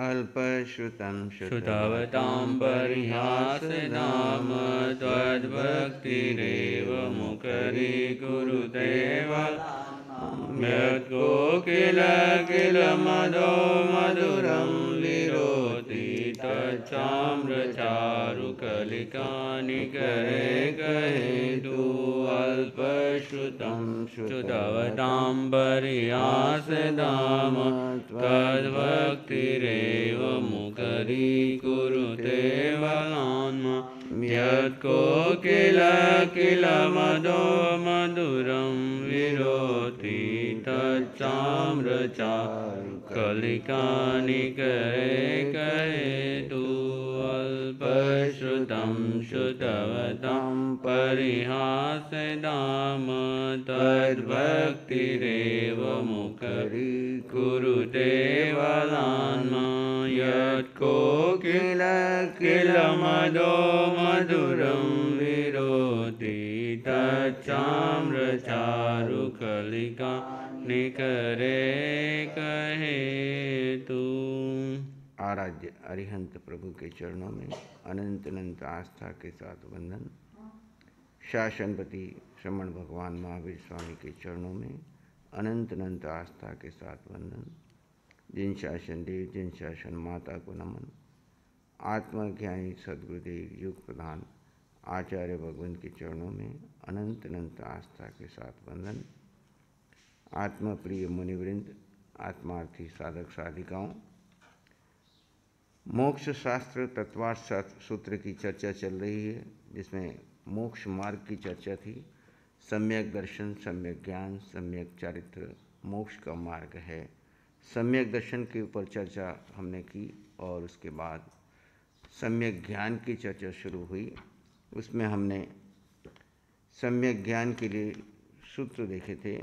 अल्पश्रुतं श्रुतवतां परिहासनाम त्वद्भक्तिरेव मुकरि गुरुदेव यत्कोकिल किल मदो मधुरं विरोति कहे कहेतु अल्पश्रुतं श्रुतवतां दाम त्वद्भक्तिरेव मुकरीकुरुते बलान्मा यत्को किल किल मदो मधुरं विरोति तच्चाम्रचारु कलिकानि करे कहे तु पशुतं श्रुतवतं परिहास दाम तद्भक्तिरव मुखरि कुरुते वदान्मा यत्कोकिल किल मदो मधुरं विरोधि तच्चाम्रचारुकलिका निकरे कहे आराध्य अरिहंत प्रभु के चरणों में अनंत अनंत आस्था के साथ वंदन शासनपति श्रमण भगवान महावीर स्वामी के चरणों में अनंत अनंत आस्था के साथ वंदन जिन शासन देव जिन शासन माता को नमन आत्मज्ञानी सदगुरुदेव युग प्रधान आचार्य भगवंत के चरणों में अनंत अनंत आस्था के साथ वंदन आत्मप्रिय मुनिवृंद आत्मार्थी साधक साधिकाओं मोक्ष शास्त्र तत्वार्थ सूत्र की चर्चा चल रही है जिसमें मोक्ष मार्ग की चर्चा थी सम्यक दर्शन सम्यक ज्ञान सम्यक चरित्र मोक्ष का मार्ग है सम्यक दर्शन के ऊपर चर्चा हमने की और उसके बाद सम्यक ज्ञान की चर्चा शुरू हुई उसमें हमने सम्यक ज्ञान के लिए सूत्र देखे थे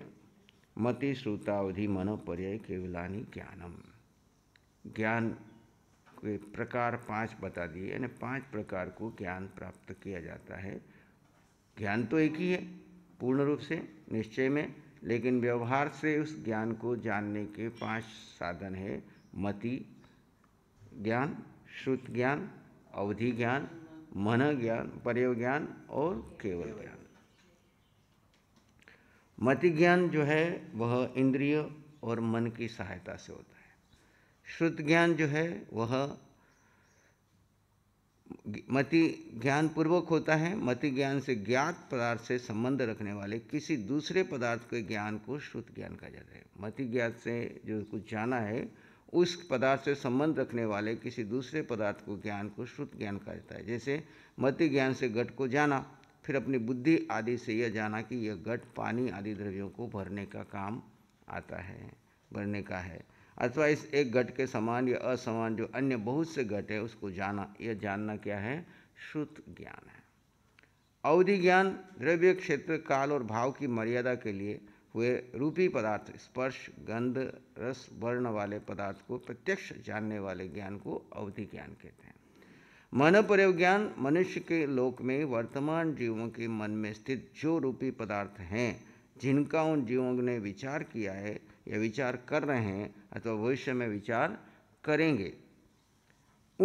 मति श्रोतावधि मनोपर्याय केवलानी ज्ञानम ज्ञान प्रकार पांच बता दिए यानी पांच प्रकार को ज्ञान प्राप्त किया जाता है ज्ञान तो एक ही है पूर्ण रूप से निश्चय में लेकिन व्यवहार से उस ज्ञान को जानने के पांच साधन है मति ज्ञान श्रुत ज्ञान अवधि ज्ञान मन ज्ञान पर्यो ज्ञान और केवल ज्ञान मति ज्ञान जो है वह इंद्रिय और मन की सहायता से होता है शुद्ध ज्ञान जो है वह मति ज्ञान पूर्वक होता है मति ज्ञान से ज्ञात पदार्थ से संबंध रखने वाले किसी दूसरे पदार्थ के ज्ञान को श्रुत ज्ञान कहा जाता है मति ज्ञात से जो कुछ जाना है उस पदार्थ से संबंध रखने वाले किसी दूसरे पदार्थ को ज्ञान को श्रुत ज्ञान कहा जाता है जैसे मति ज्ञान से घट को जाना फिर अपनी बुद्धि आदि से यह जाना कि यह घट पानी आदि द्रव्यों को भरने का काम आता है भरने का है अथवा इस एक घट के समान या असमान जो अन्य बहुत से घट है उसको जाना यह जानना क्या है श्रुत ज्ञान है अवधि ज्ञान द्रव्य क्षेत्र काल और भाव की मर्यादा के लिए हुए रूपी पदार्थ स्पर्श गंध रस वर्ण वाले पदार्थ को प्रत्यक्ष जानने वाले ज्ञान को अवधि ज्ञान कहते हैं मन प्रयोग ज्ञान मनुष्य के लोक में वर्तमान जीवों के मन में स्थित जो रूपी पदार्थ हैं जिनका उन जीवों ने विचार किया है या विचार कर रहे हैं अथवा भविष्य में विचार करेंगे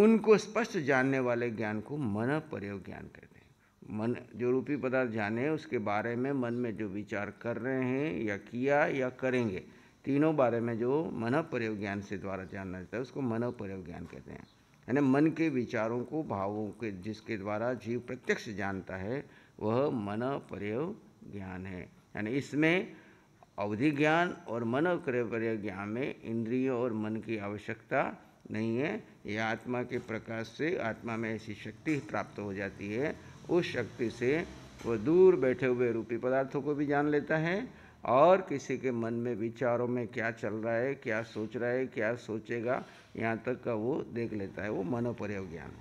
उनको स्पष्ट जानने वाले ज्ञान को मन प्रयोग ज्ञान कहते हैं मन जो रूपी पदार्थ जाने उसके बारे में मन में जो विचार कर रहे हैं या किया या करेंगे तीनों बारे में जो मन प्रयोग ज्ञान से द्वारा जानना जाता है उसको मन प्रयोग ज्ञान कहते हैं यानी मन के विचारों को भावों के जिसके द्वारा जीव प्रत्यक्ष जानता है वह मन प्रयोग ज्ञान है यानी इसमें अवधि ज्ञान और मनोक्रय ज्ञान में इंद्रियों और मन की आवश्यकता नहीं है यह आत्मा के प्रकाश से आत्मा में ऐसी शक्ति प्राप्त हो जाती है उस शक्ति से वह दूर बैठे हुए रूपी पदार्थों को भी जान लेता है और किसी के मन में विचारों में क्या चल रहा है क्या सोच रहा है क्या सोचेगा यहाँ तक का वो देख लेता है वो मनोपर्य ज्ञान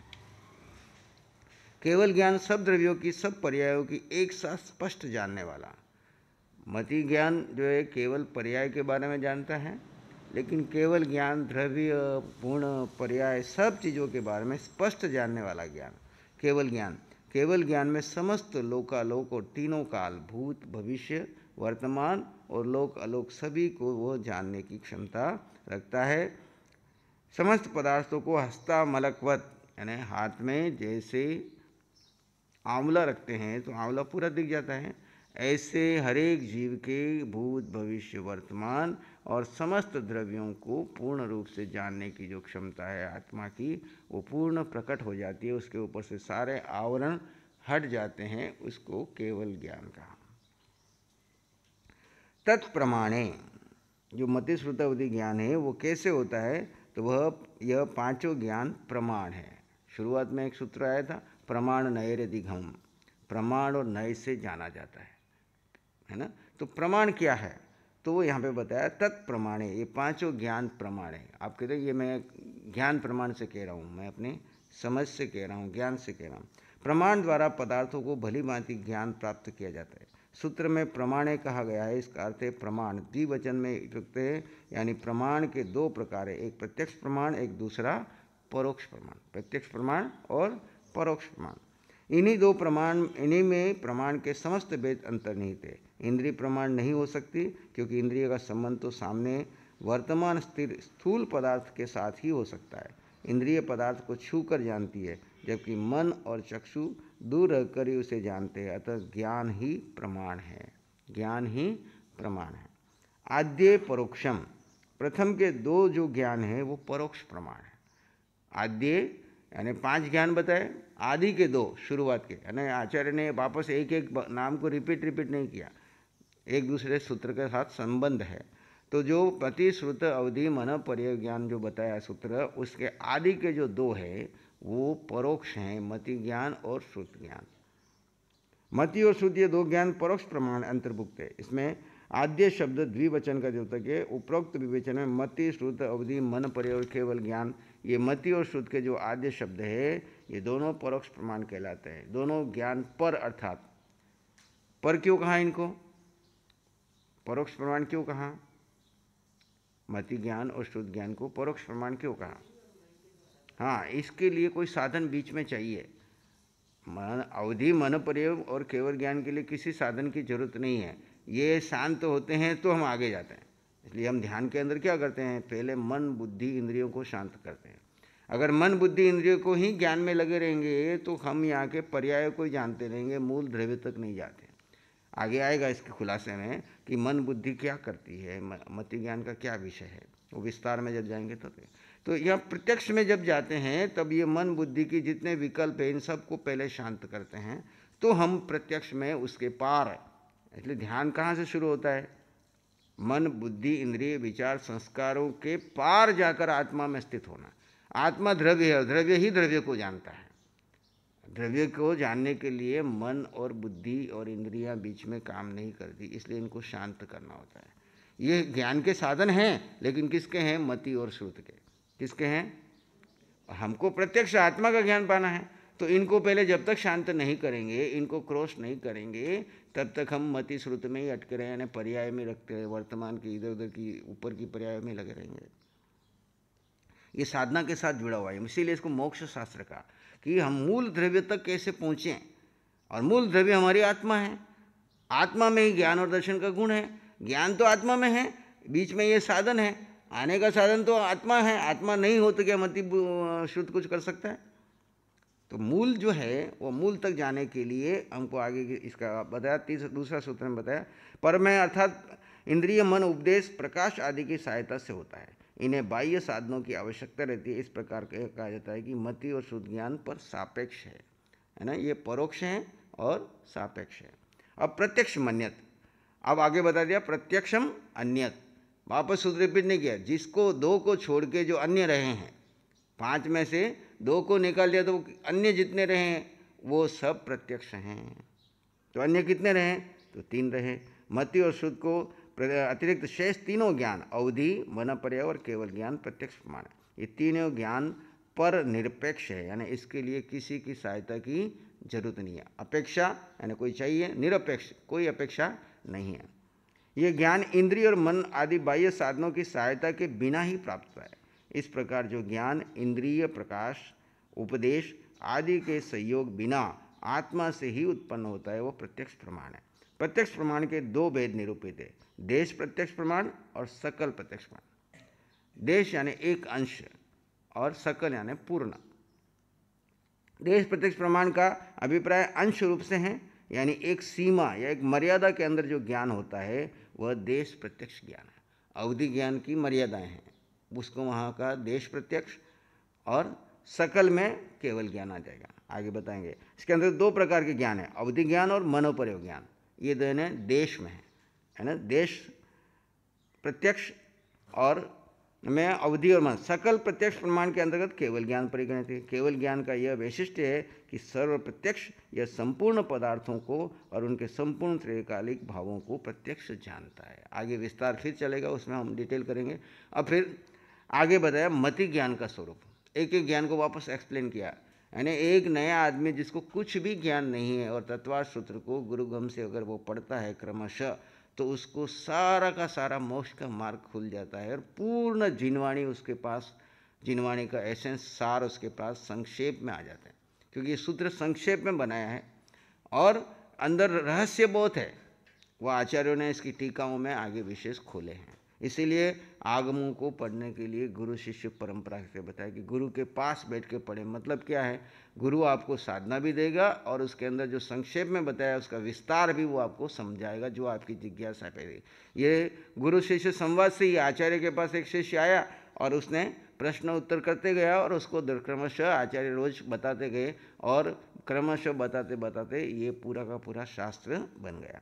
केवल ज्ञान सब द्रव्यों की सब पर्यायों की एक साथ स्पष्ट जानने वाला मति ज्ञान जो है केवल पर्याय के बारे में जानता है लेकिन केवल ज्ञान द्रव्य पूर्ण पर्याय सब चीज़ों के बारे में स्पष्ट जानने वाला ज्ञान केवल ज्ञान केवल ज्ञान में समस्त लोकालोक और तीनों काल भूत भविष्य वर्तमान और लोक अलोक सभी को वह जानने की क्षमता रखता है समस्त पदार्थों को हस्ता मलकवत यानी हाथ में जैसे आंवला रखते हैं तो आंवला पूरा दिख जाता है ऐसे हरेक जीव के भूत भविष्य वर्तमान और समस्त द्रव्यों को पूर्ण रूप से जानने की जो क्षमता है आत्मा की वो पूर्ण प्रकट हो जाती है उसके ऊपर से सारे आवरण हट जाते हैं उसको केवल ज्ञान का तत्प्रमाणे जो मतिश्रुतावधि ज्ञान है वो कैसे होता है तो वह यह पांचों ज्ञान प्रमाण है शुरुआत में एक सूत्र आया था प्रमाण नैरदिघम प्रमाण और नय से जाना जाता है है ना तो प्रमाण क्या है तो वो यहाँ पे बताया तत्प्रमाण ये पांचों ज्ञान प्रमाण है आप कहते ये मैं ज्ञान प्रमाण से कह रहा हूँ मैं अपने समझ से कह रहा हूँ ज्ञान से कह रहा हूँ प्रमाण द्वारा पदार्थों को भली भांति ज्ञान प्राप्त किया जाता है सूत्र में प्रमाणे कहा गया है इसका अर्थ है प्रमाण द्विवचन में युक्त है यानी प्रमाण के दो प्रकार है एक प्रत्यक्ष प्रमाण एक दूसरा परोक्ष प्रमाण प्रत्यक्ष प्रमाण और परोक्ष प्रमाण इन्हीं दो प्रमाण इन्हीं में प्रमाण के समस्त वेद अंतर्निहित है इंद्रिय प्रमाण नहीं हो सकती क्योंकि इंद्रिय का संबंध तो सामने वर्तमान स्थिर स्थूल पदार्थ के साथ ही हो सकता है इंद्रिय पदार्थ को छू कर जानती है जबकि मन और चक्षु दूर रहकर ही उसे जानते हैं अतः ज्ञान ही प्रमाण है ज्ञान ही प्रमाण है आद्य परोक्षम प्रथम के दो जो ज्ञान है वो परोक्ष प्रमाण है आद्य यानी पांच ज्ञान बताए आदि के दो शुरुआत के यानी आचार्य ने वापस एक एक नाम को रिपीट रिपीट नहीं किया एक दूसरे सूत्र के साथ संबंध है तो जो प्रतिश्रुत अवधि मन पर्य ज्ञान जो बताया सूत्र उसके आदि के जो दो है वो परोक्ष हैं मति ज्ञान और श्रुत ज्ञान मति और श्रुत ये दो ज्ञान परोक्ष प्रमाण अंतर्भुक्त है इसमें आद्य शब्द द्विवचन का जो तक है उपरोक्त विवेचन में मति श्रुत अवधि मन पर्य और केवल ज्ञान ये मति और श्रुत के जो आद्य शब्द है ये दोनों परोक्ष प्रमाण कहलाते हैं दोनों ज्ञान पर अर्थात पर क्यों कहा इनको परोक्ष प्रमाण क्यों कहा मति ज्ञान और शुद्ध ज्ञान को परोक्ष प्रमाण क्यों कहा हाँ इसके लिए कोई साधन बीच में चाहिए मन अवधि मन प्रयोग और केवल ज्ञान के लिए किसी साधन की जरूरत नहीं है ये शांत होते हैं तो हम आगे जाते हैं इसलिए हम ध्यान के अंदर क्या करते हैं पहले मन बुद्धि इंद्रियों को शांत करते हैं अगर मन बुद्धि इंद्रियों को ही ज्ञान में लगे रहेंगे तो हम यहाँ के पर्याय को जानते रहेंगे मूल द्रव्य तक नहीं जाते आगे आएगा इसके खुलासे में कि मन बुद्धि क्या करती है मति ज्ञान का क्या विषय है वो विस्तार में जब जाएंगे तब तो यह प्रत्यक्ष में जब जाते हैं तब ये मन बुद्धि की जितने विकल्प हैं इन सबको पहले शांत करते हैं तो हम प्रत्यक्ष में उसके पार इसलिए ध्यान कहाँ से शुरू होता है मन बुद्धि इंद्रिय विचार संस्कारों के पार जाकर आत्मा में स्थित होना आत्मा द्रव्य है द्रव्य ही द्रव्य को जानता है द्रव्य को जानने के लिए मन और बुद्धि और इंद्रियां बीच में काम नहीं करती इसलिए इनको शांत करना होता है ये ज्ञान के साधन हैं लेकिन किसके हैं मति और श्रुत के किसके हैं हमको प्रत्यक्ष आत्मा का ज्ञान पाना है तो इनको पहले जब तक शांत नहीं करेंगे इनको क्रॉस नहीं करेंगे तब तक हम मति श्रुत में ही अटके रहे यानी पर्याय में रखते रहे वर्तमान के इधर उधर की ऊपर की पर्याय में लगे रहेंगे ये साधना के साथ जुड़ा हुआ है इसीलिए इसको मोक्ष शास्त्र का कि हम मूल द्रव्य तक कैसे पहुँचें और मूल द्रव्य हमारी आत्मा है आत्मा में ही ज्ञान और दर्शन का गुण है ज्ञान तो आत्मा में है बीच में ये साधन है आने का साधन तो आत्मा है आत्मा नहीं हो तो क्या मति शुद्ध कुछ कर सकता है तो मूल जो है वो मूल तक जाने के लिए हमको आगे इसका बताया तीसरा दूसरा सूत्र में बताया पर मैं अर्थात इंद्रिय मन उपदेश प्रकाश आदि की सहायता से होता है इन्हें बाह्य साधनों की आवश्यकता रहती है इस प्रकार कहा जाता है कि मति और शुद्ध ज्ञान पर सापेक्ष है है ना ये परोक्ष हैं और सापेक्ष है अब प्रत्यक्ष मन्यत अब आगे बता दिया प्रत्यक्षम अन्यत वापस शुद्ध रिपीट नहीं किया जिसको दो को छोड़ के जो अन्य रहे हैं पांच में से दो को निकाल दिया तो अन्य जितने रहे हैं वो सब प्रत्यक्ष हैं तो अन्य कितने रहे तो तीन रहे मति और शुद्ध को अतिरिक्त शेष तीनों ज्ञान अवधि मन पर्याय और केवल ज्ञान प्रत्यक्ष प्रमाण ये तीनों ज्ञान पर निरपेक्ष है यानी इसके लिए किसी की सहायता की जरूरत नहीं है अपेक्षा यानी कोई चाहिए निरपेक्ष कोई अपेक्षा नहीं है ये ज्ञान इंद्रिय और मन आदि बाह्य साधनों की सहायता के बिना ही प्राप्त होता है इस प्रकार जो ज्ञान इंद्रिय प्रकाश उपदेश आदि के सहयोग बिना आत्मा से ही उत्पन्न होता है वो प्रत्यक्ष प्रमाण है प्रत्यक्ष प्रमाण के दो भेद निरूपित है देश प्रत्यक्ष प्रमाण और सकल प्रत्यक्ष प्रमाण देश यानी एक अंश और सकल यानी पूर्ण देश प्रत्यक्ष प्रमाण का अभिप्राय अंश रूप से है यानी एक सीमा या एक मर्यादा के अंदर जो ज्ञान होता है वह देश प्रत्यक्ष ज्ञान है अवधि ज्ञान की मर्यादाएं हैं उसको वहाँ का देश प्रत्यक्ष और सकल में केवल ज्ञान आ जाएगा आगे बताएंगे इसके अंदर दो प्रकार के ज्ञान है अवधि ज्ञान और मनोप्रयोग ज्ञान ये दोनों देश में है है ना देश प्रत्यक्ष और में अवधि और मन सकल प्रत्यक्ष प्रमाण के अंतर्गत केवल ज्ञान परिगणित है केवल ज्ञान का यह वैशिष्ट है कि सर्व प्रत्यक्ष यह संपूर्ण पदार्थों को और उनके संपूर्ण त्रिकालिक भावों को प्रत्यक्ष जानता है आगे विस्तार फिर चलेगा उसमें हम डिटेल करेंगे और फिर आगे बताया मति ज्ञान का स्वरूप एक एक ज्ञान को वापस एक्सप्लेन किया यानी एक नया आदमी जिसको कुछ भी ज्ञान नहीं है और तत्वार्थ सूत्र को गुरु गम से अगर वो पढ़ता है क्रमशः तो उसको सारा का सारा मोक्ष का मार्ग खुल जाता है और पूर्ण जिनवाणी उसके पास जिनवाणी का एसेंस सार उसके पास संक्षेप में आ जाता है क्योंकि ये सूत्र संक्षेप में बनाया है और अंदर रहस्य बहुत है वह आचार्यों ने इसकी टीकाओं में आगे विशेष खोले हैं इसीलिए आगमों को पढ़ने के लिए गुरु शिष्य परंपरा से बताया कि गुरु के पास बैठ के पढ़े मतलब क्या है गुरु आपको साधना भी देगा और उसके अंदर जो संक्षेप में बताया उसका विस्तार भी वो आपको समझाएगा जो आपकी जिज्ञासा करेगी ये गुरु शिष्य संवाद से ही आचार्य के पास एक शिष्य आया और उसने प्रश्न उत्तर करते गया और उसको क्रमशः आचार्य रोज बताते गए और क्रमशः बताते बताते ये पूरा का पूरा शास्त्र बन गया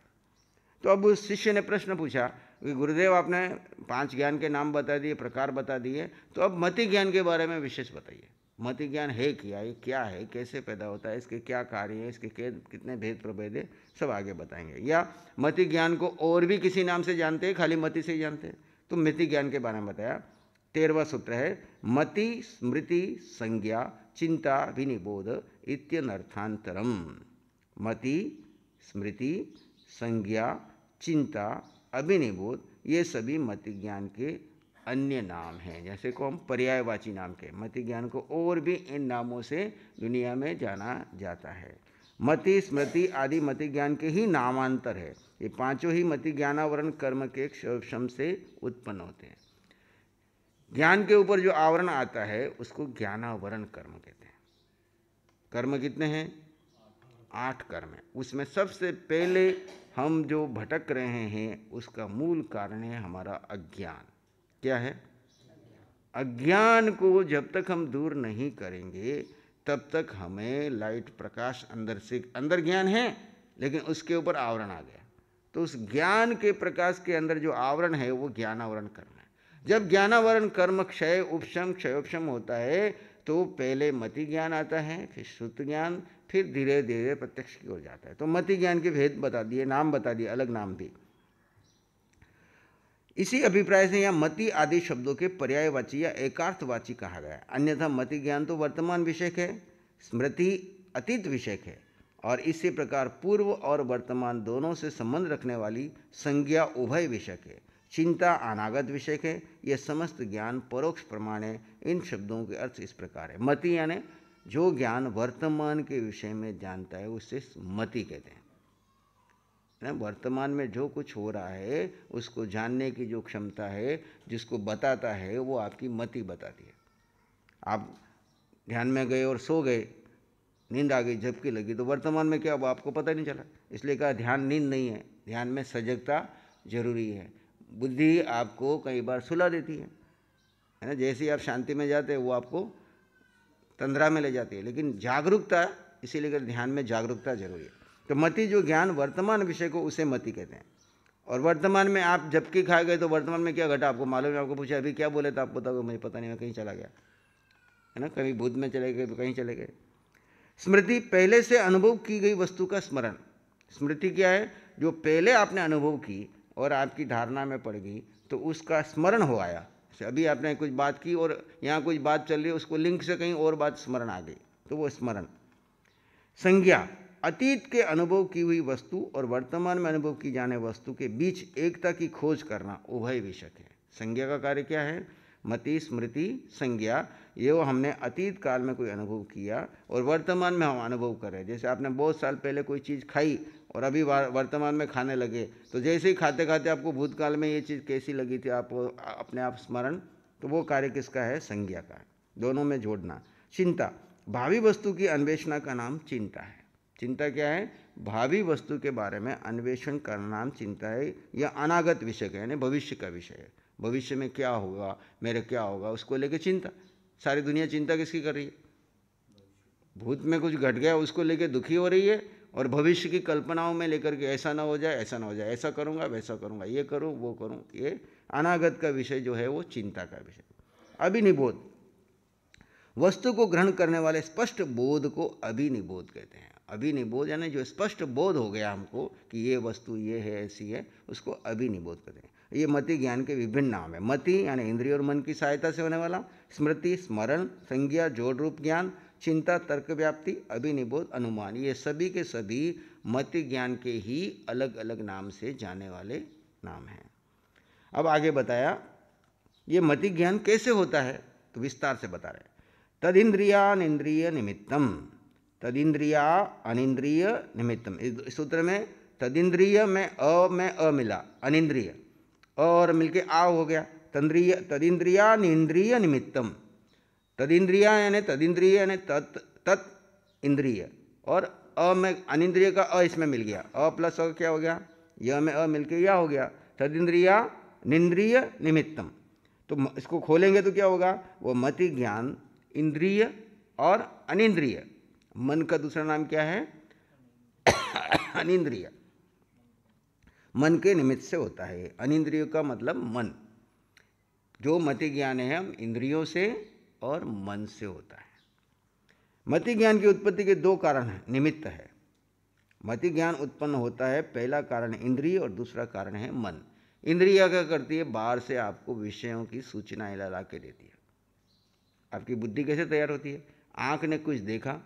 तो अब उस शिष्य ने प्रश्न पूछा गुरुदेव आपने पांच ज्ञान के नाम बता दिए प्रकार बता दिए तो अब मति ज्ञान के बारे में विशेष बताइए मति ज्ञान है क्या ये क्या है कैसे पैदा होता है इसके क्या कार्य है इसके कितने भेद प्रभेद है सब आगे बताएंगे या मति ज्ञान को और भी किसी नाम से जानते हैं खाली मति से ही जानते हैं तो मति ज्ञान के बारे में बताया तेरहवा सूत्र है मति स्मृति संज्ञा चिंता विनिबोध इत्यनर्थांतरम मति स्मृति संज्ञा चिंता अभिनिबोध ये सभी मत ज्ञान के अन्य नाम हैं जैसे को हम पर्यायवाची नाम के मति ज्ञान को और भी इन नामों से दुनिया में जाना जाता है मति स्मृति आदि मति ज्ञान के ही नामांतर है ये पांचों ही मति ज्ञानावरण कर्म के क्षम से उत्पन्न होते हैं ज्ञान के ऊपर जो आवरण आता है उसको ज्ञानावरण कर्म कहते हैं कर्म कितने हैं आठ कर्म है उसमें सबसे पहले हम जो भटक रहे हैं उसका मूल कारण है हमारा अज्ञान क्या है अज्ञान को जब तक हम दूर नहीं करेंगे तब तक हमें लाइट प्रकाश अंदर से अंदर ज्ञान है लेकिन उसके ऊपर आवरण आ गया तो उस ज्ञान के प्रकाश के अंदर जो आवरण है वो ज्ञानावरण कर्म है जब ज्ञानावरण कर्म क्षय उपशम क्षयोपशम होता है तो पहले मति ज्ञान आता है फिर श्रुत ज्ञान फिर धीरे धीरे प्रत्यक्ष की ओर जाता है तो मति ज्ञान के भेद बता दिए नाम बता दिए अलग नाम भी इसी अभिप्राय से यहाँ मति आदि शब्दों के पर्यायवाची या एकार्थवाची कहा गया अन्यथा मति ज्ञान तो वर्तमान विषय है स्मृति अतीत विषय है और इसी प्रकार पूर्व और वर्तमान दोनों से संबंध रखने वाली संज्ञा उभय विषय है चिंता अनागत विषय है यह समस्त ज्ञान परोक्ष प्रमाण है इन शब्दों के अर्थ इस प्रकार है मति यानी जो ज्ञान वर्तमान के विषय में जानता है उसे मति कहते हैं ना वर्तमान में जो कुछ हो रहा है उसको जानने की जो क्षमता है जिसको बताता है वो आपकी मति बताती है आप ध्यान में गए और सो गए नींद आ गई झपकी लगी तो वर्तमान में क्या अब आपको पता नहीं चला इसलिए कहा ध्यान नींद नहीं है ध्यान में सजगता जरूरी है बुद्धि आपको कई बार सुला देती है है ना जैसे ही आप शांति में जाते हैं वो आपको तंद्रा में ले जाती है लेकिन जागरूकता इसीलिए ध्यान में जागरूकता जरूरी है तो मति जो ज्ञान वर्तमान विषय को उसे मति कहते हैं और वर्तमान में आप जबकि खा गए तो वर्तमान में क्या घटा आपको मालूम है आपको पूछा अभी क्या बोले तो आप बताओ मुझे पता नहीं मैं कहीं चला गया है ना कभी भूत में चले गए कहीं चले गए स्मृति पहले से अनुभव की गई वस्तु का स्मरण स्मृति क्या है जो पहले आपने अनुभव की और आपकी धारणा में पड़ गई तो उसका स्मरण हो आया से अभी आपने कुछ बात की और यहाँ कुछ बात चल रही है उसको लिंक से कहीं और बात स्मरण आ गई तो वो स्मरण संज्ञा अतीत के अनुभव की हुई वस्तु और वर्तमान में अनुभव की जाने वस्तु के बीच एकता की खोज करना उभय विषय है संज्ञा का कार्य क्या है मति स्मृति संज्ञा ये वो हमने अतीत काल में कोई अनुभव किया और वर्तमान में हम अनुभव कर रहे हैं जैसे आपने बहुत साल पहले कोई चीज़ खाई और अभी वर्तमान में खाने लगे तो जैसे ही खाते खाते आपको भूतकाल में ये चीज़ कैसी लगी थी आप अपने आप स्मरण तो वो कार्य किसका है संज्ञा का दोनों में जोड़ना चिंता भावी वस्तु की अन्वेषणा का नाम चिंता है चिंता क्या है भावी वस्तु के बारे में अन्वेषण का नाम चिंता है यह अनागत विषय का यानी भविष्य का विषय है भविष्य में क्या होगा मेरे क्या होगा उसको लेके चिंता सारी दुनिया चिंता किसकी कर रही है भूत में कुछ घट गया उसको लेके दुखी हो रही है और भविष्य की कल्पनाओं में लेकर के ऐसा ना हो जाए ऐसा ना हो जाए ऐसा करूँगा वैसा करूँगा ये करूँ वो करूँ ये अनागत का विषय जो है वो चिंता का विषय अभिनिबोध वस्तु को ग्रहण करने वाले स्पष्ट बोध को अभिनिबोध कहते हैं अभिनिबोध यानी जो स्पष्ट बोध हो गया हमको कि ये वस्तु ये है ऐसी है उसको अभिनिबोध कहते हैं ये मति ज्ञान के विभिन्न नाम है मति यानी इंद्रिय और मन की सहायता से होने वाला स्मृति स्मरण संज्ञा जोड़ रूप ज्ञान चिंता तर्क व्याप्ति अभिनिबोध अनुमान ये सभी के सभी मत ज्ञान के ही अलग अलग नाम से जाने वाले नाम हैं अब आगे बताया ये मति ज्ञान कैसे होता है तो विस्तार से बता रहे तद इंद्रिया अनिंद्रिय निमित्तम तद इंद्रिया अनिंद्रिय निमित्तम इस सूत्र में तदिंद्रिय में अ में अ मिला अनिंद्रिय और मिलके आ हो गया तंद्रिय तदिंद्रिया निंद्रिय निमित्तम तद इंद्रिया यानी तद इंद्रिय यानी तत् तत् इंद्रिय और अ में अनिंद्रिय का अ इसमें मिल गया अ प्लस अ क्या हो गया य में अ मिलके या हो गया तद इंद्रिया निंद्रिय निमित्तम तो इसको खोलेंगे तो क्या होगा वो मति ज्ञान इंद्रिय और अनिंद्रिय मन का दूसरा नाम क्या है अनिंद्रिय मन के निमित्त से होता है अनिंद्रिय का मतलब मन जो मति ज्ञान है हम इंद्रियों से और मन से होता है मति ज्ञान की उत्पत्ति के दो कारण हैं निमित्त है मति ज्ञान उत्पन्न होता है पहला कारण इंद्रिय और दूसरा कारण है मन इंद्रिया क्या करती है बाहर से आपको विषयों की सूचनाएं ला के देती है आपकी बुद्धि कैसे तैयार होती है आँख ने कुछ देखा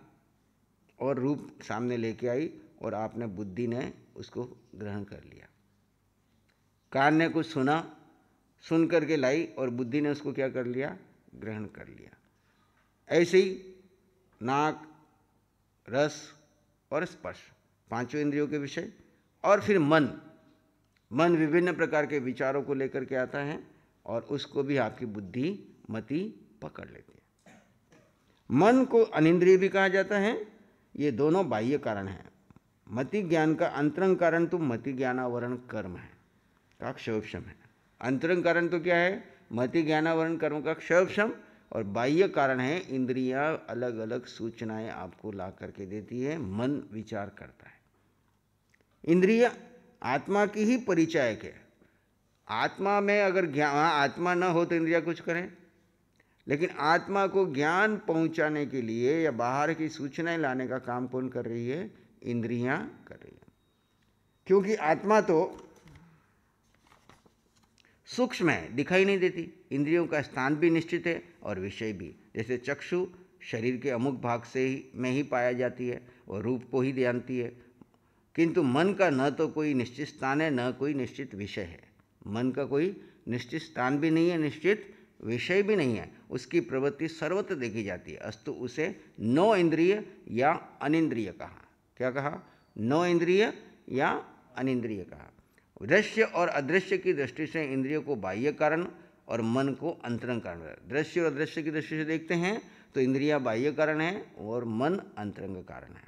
और रूप सामने लेके आई और आपने बुद्धि ने उसको ग्रहण कर लिया कान ने कुछ सुना सुन करके लाई और बुद्धि ने उसको क्या कर लिया ग्रहण कर लिया ऐसे ही नाक रस और स्पर्श पांचों इंद्रियों के विषय और फिर मन मन विभिन्न प्रकार के विचारों को लेकर के आता है और उसको भी आपकी बुद्धि मति पकड़ लेती है मन को अनिंद्रिय भी कहा जाता है ये दोनों बाह्य कारण हैं मति ज्ञान का अंतरंग कारण तो मति ज्ञानावरण कर्म है काक्षोपम है अंतरंग कारण तो क्या है मति ज्ञानावरण कर्म का क्षयक्षम और बाह्य कारण है इंद्रिया अलग अलग सूचनाएं आपको ला करके देती है मन विचार करता है इंद्रिया आत्मा की ही परिचायक है आत्मा में अगर ज्ञान आत्मा न हो तो इंद्रिया कुछ करें लेकिन आत्मा को ज्ञान पहुंचाने के लिए या बाहर की सूचनाएं लाने का काम कौन कर रही है इंद्रियां कर रही है क्योंकि आत्मा तो सूक्ष्म है दिखाई नहीं देती इंद्रियों का स्थान भी निश्चित है और विषय भी जैसे चक्षु शरीर के अमुक भाग से ही में ही पाया जाती है और रूप को ही जानती है किंतु मन का न तो कोई निश्चित स्थान है न कोई निश्चित विषय है मन का कोई निश्चित स्थान भी नहीं है निश्चित विषय भी नहीं है उसकी प्रवृत्ति सर्वत्र देखी जाती है अस्तु उसे नौ इंद्रिय या अनिंद्रिय कहा क्या कहा नौ इंद्रिय या अनिंद्रिय कहा दृश्य और अदृश्य की दृष्टि से इंद्रियों को बाह्य कारण और मन को अंतरंग कारण दृश्य और अदृश्य की दृष्टि से देखते हैं तो इंद्रिया बाह्य कारण है और मन अंतरंग कारण है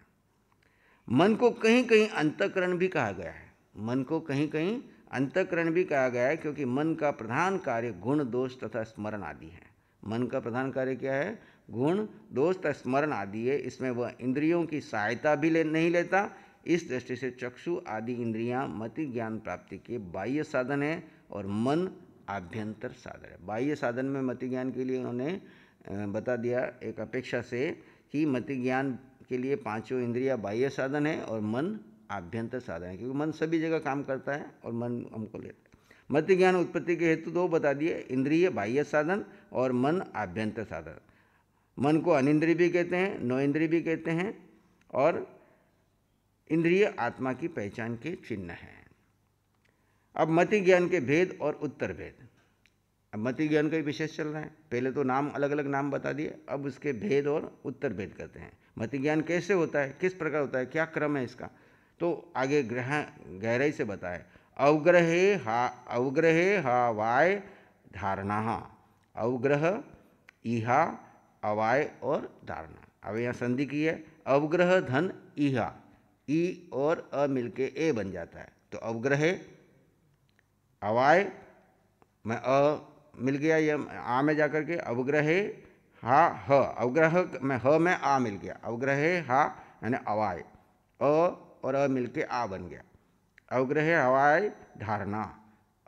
मन को कहीं कहीं अंतकरण भी कहा गया है मन को कहीं कहीं अंतकरण भी कहा गया है क्योंकि मन का प्रधान कार्य गुण दोष तथा स्मरण आदि है मन का प्रधान कार्य क्या है गुण दोष तथा स्मरण आदि है इसमें वह इंद्रियों की सहायता भी ले नहीं लेता इस दृष्टि से चक्षु आदि इंद्रियां मति ज्ञान प्राप्ति के बाह्य साधन है और मन आभ्यंतर साधन है बाह्य साधन में मति ज्ञान के लिए उन्होंने बता दिया एक अपेक्षा से कि मति ज्ञान के लिए पांचों इंद्रिया बाह्य साधन है और मन आभ्यंतर साधन है क्योंकि मन सभी जगह काम करता है और मन हमको लेता है मध्य ज्ञान उत्पत्ति के हेतु दो बता दिए इंद्रिय बाह्य साधन और मन आभ्यंतर साधन मन को अनिंद्रिय भी कहते हैं नौ इंद्रिय भी कहते हैं और इंद्रिय आत्मा की पहचान के चिन्ह हैं अब मति ज्ञान के भेद और उत्तर भेद अब मति ज्ञान का ही विशेष चल रहा है पहले तो नाम अलग अलग नाम बता दिए अब उसके भेद और उत्तर भेद करते हैं मति ज्ञान कैसे होता है किस प्रकार होता है क्या क्रम है इसका तो आगे ग्रह गहराई से बताए अवग्रहे हा अवग्रहे वाय धारणा अवग्रह इहा अवाय और धारणा अब यहाँ संधि की है अवग्रह धन इहा ई और अ मिलके ए बन जाता है तो अवग्रह अवाय में अ मिल गया ये आ में जाकर के अवग्रह हा ह अवग्रह में ह में आ मिल गया अवग्रह हा यानी अवाय अ और अ मिल के आ बन गया अवग्रह हवाय धारणा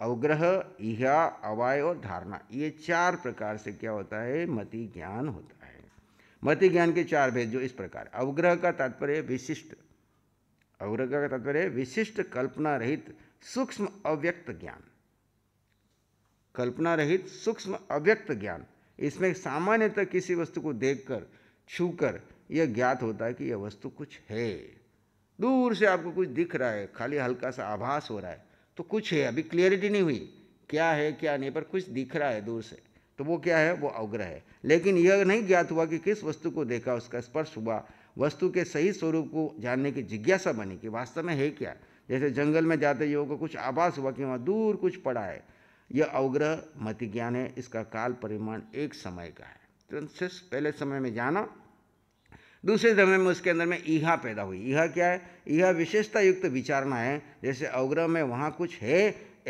अवग्रह यह अवाय और धारणा ये चार प्रकार से क्या होता है मति ज्ञान होता है मति ज्ञान के चार भेद जो इस प्रकार अवग्रह का तात्पर्य विशिष्ट अवरग का तात्पर्य विशिष्ट कल्पना रहित सूक्ष्म अव्यक्त ज्ञान कल्पना रहित सूक्ष्म अव्यक्त ज्ञान इसमें सामान्यतः किसी वस्तु को देखकर छूकर यह ज्ञात होता है कि यह वस्तु कुछ है दूर से आपको कुछ दिख रहा है खाली हल्का सा आभास हो रहा है तो कुछ है अभी क्लियरिटी नहीं हुई क्या है क्या नहीं पर कुछ दिख रहा है दूर से तो वो क्या है वो अवग्रह है लेकिन यह नहीं ज्ञात हुआ कि किस वस्तु को देखा उसका स्पर्श हुआ वस्तु के सही स्वरूप को जानने की जिज्ञासा बनी कि वास्तव में है क्या जैसे जंगल में जाते युवक को कुछ आभास हुआ कि वहाँ दूर कुछ पड़ा है यह अवग्रह मति ज्ञान है इसका काल परिमाण एक समय का है तुरंत पहले समय में जाना दूसरे समय में उसके अंदर में ईहा पैदा हुई ईहा क्या है यह विशेषता युक्त विचारणा है जैसे अवग्रह में वहाँ कुछ है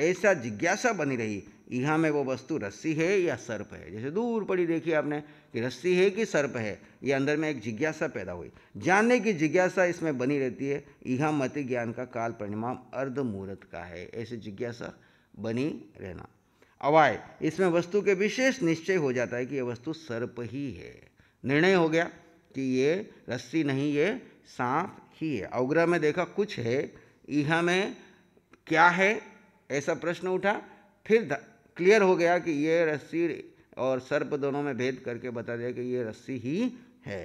ऐसा जिज्ञासा बनी रही यहाँ में वो वस्तु रस्सी है या सर्प है जैसे दूर पड़ी देखी आपने कि रस्सी है कि सर्प है ये अंदर में एक जिज्ञासा पैदा हुई जानने की जिज्ञासा इसमें बनी रहती है यहाँ मत ज्ञान का काल परिणाम अर्धमूर्त का है ऐसे जिज्ञासा बनी रहना अवाय इसमें वस्तु के विशेष निश्चय हो जाता है कि यह वस्तु सर्प ही है निर्णय हो गया कि ये रस्सी नहीं ये सांप ही है अवग्रह में देखा कुछ है यहाँ में क्या है ऐसा प्रश्न उठा फिर क्लियर हो गया कि ये रस्सी और सर्प दोनों में भेद करके बता दिया कि ये रस्सी ही है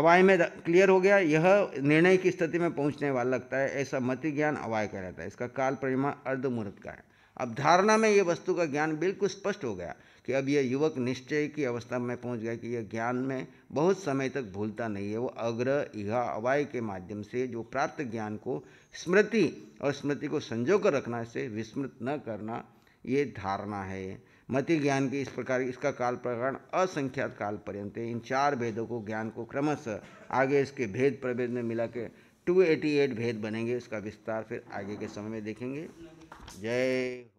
अवाय में क्लियर हो गया यह निर्णय की स्थिति में पहुंचने वाला लगता है ऐसा मति ज्ञान अवाय का रहता है इसका काल परिमा अर्धमूर्त का है अब धारणा में ये वस्तु का ज्ञान बिल्कुल स्पष्ट हो गया कि अब यह युवक निश्चय की अवस्था में पहुंच गया कि यह ज्ञान में बहुत समय तक भूलता नहीं है वो अग्र यह अवाय के माध्यम से जो प्राप्त ज्ञान को स्मृति और स्मृति को संजो कर रखना से विस्मृत न करना ये धारणा है मति ज्ञान के इस प्रकार इसका काल प्रकरण असंख्यात काल पर्यंत इन चार भेदों को ज्ञान को क्रमशः आगे इसके भेद प्रभेद में मिला के टू भेद बनेंगे इसका विस्तार फिर आगे के समय में देखेंगे जय